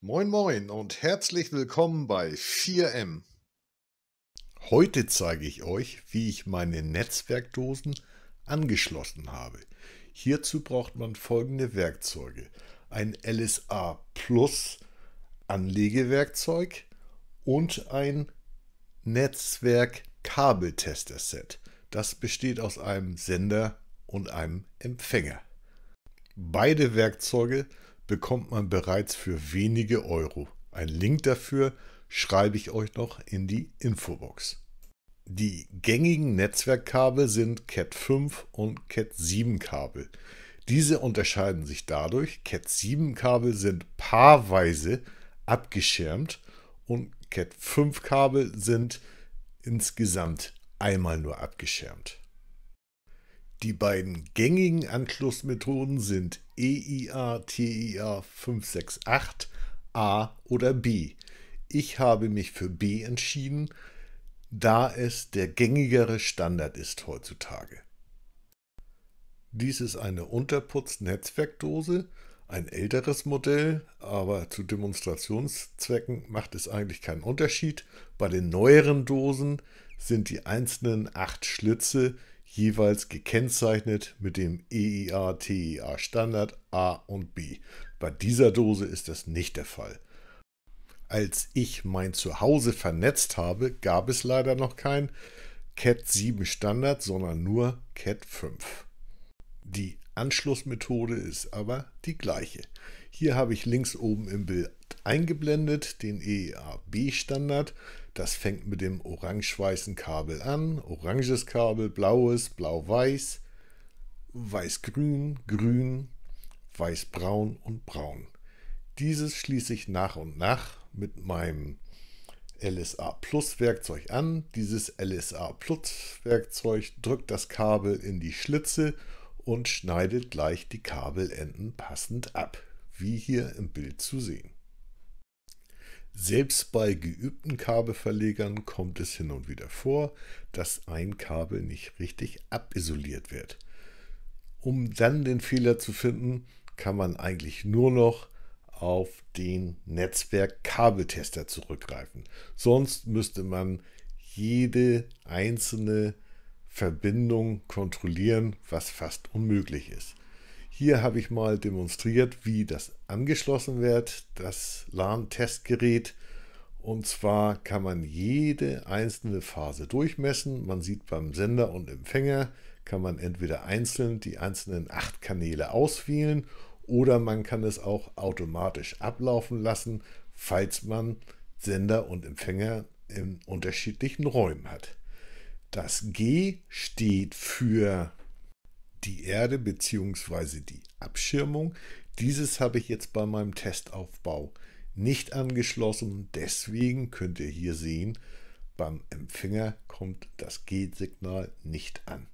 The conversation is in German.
Moin Moin und herzlich willkommen bei 4M. Heute zeige ich euch, wie ich meine Netzwerkdosen angeschlossen habe. Hierzu braucht man folgende Werkzeuge. Ein LSA Plus Anlegewerkzeug und ein Netzwerk Kabeltester Set. Das besteht aus einem Sender und einem Empfänger. Beide Werkzeuge bekommt man bereits für wenige Euro. Ein Link dafür schreibe ich euch noch in die Infobox. Die gängigen Netzwerkkabel sind Cat 5 und Cat 7 Kabel. Diese unterscheiden sich dadurch, Cat 7 Kabel sind paarweise abgeschirmt und Cat 5 Kabel sind insgesamt einmal nur abgeschirmt. Die beiden gängigen Anschlussmethoden sind EIA TIA 568 A oder B. Ich habe mich für B entschieden, da es der gängigere Standard ist heutzutage. Dies ist eine Unterputz-Netzwerkdose, ein älteres Modell, aber zu Demonstrationszwecken macht es eigentlich keinen Unterschied. Bei den neueren Dosen sind die einzelnen acht Schlitze jeweils gekennzeichnet mit dem EIA TEA Standard A und B. Bei dieser Dose ist das nicht der Fall. Als ich mein Zuhause vernetzt habe, gab es leider noch kein CAT 7 Standard, sondern nur CAT 5. Die Anschlussmethode ist aber die gleiche. Hier habe ich links oben im Bild eingeblendet den EEA B Standard, das fängt mit dem orange-weißen Kabel an. Oranges Kabel, blaues, blau-weiß, weiß-grün, grün, weiß-braun und braun. Dieses schließe ich nach und nach mit meinem LSA Plus Werkzeug an. Dieses LSA Plus Werkzeug drückt das Kabel in die Schlitze und schneidet gleich die Kabelenden passend ab, wie hier im Bild zu sehen. Selbst bei geübten Kabelverlegern kommt es hin und wieder vor, dass ein Kabel nicht richtig abisoliert wird. Um dann den Fehler zu finden, kann man eigentlich nur noch auf den Netzwerkkabeltester zurückgreifen. Sonst müsste man jede einzelne Verbindung kontrollieren, was fast unmöglich ist. Hier habe ich mal demonstriert, wie das angeschlossen wird, das LAN-Testgerät. Und zwar kann man jede einzelne Phase durchmessen. Man sieht beim Sender und Empfänger, kann man entweder einzeln die einzelnen acht Kanäle auswählen oder man kann es auch automatisch ablaufen lassen, falls man Sender und Empfänger in unterschiedlichen Räumen hat. Das G steht für die Erde bzw. die Abschirmung. Dieses habe ich jetzt bei meinem Testaufbau nicht angeschlossen. Deswegen könnt ihr hier sehen, beim Empfänger kommt das G-Signal nicht an.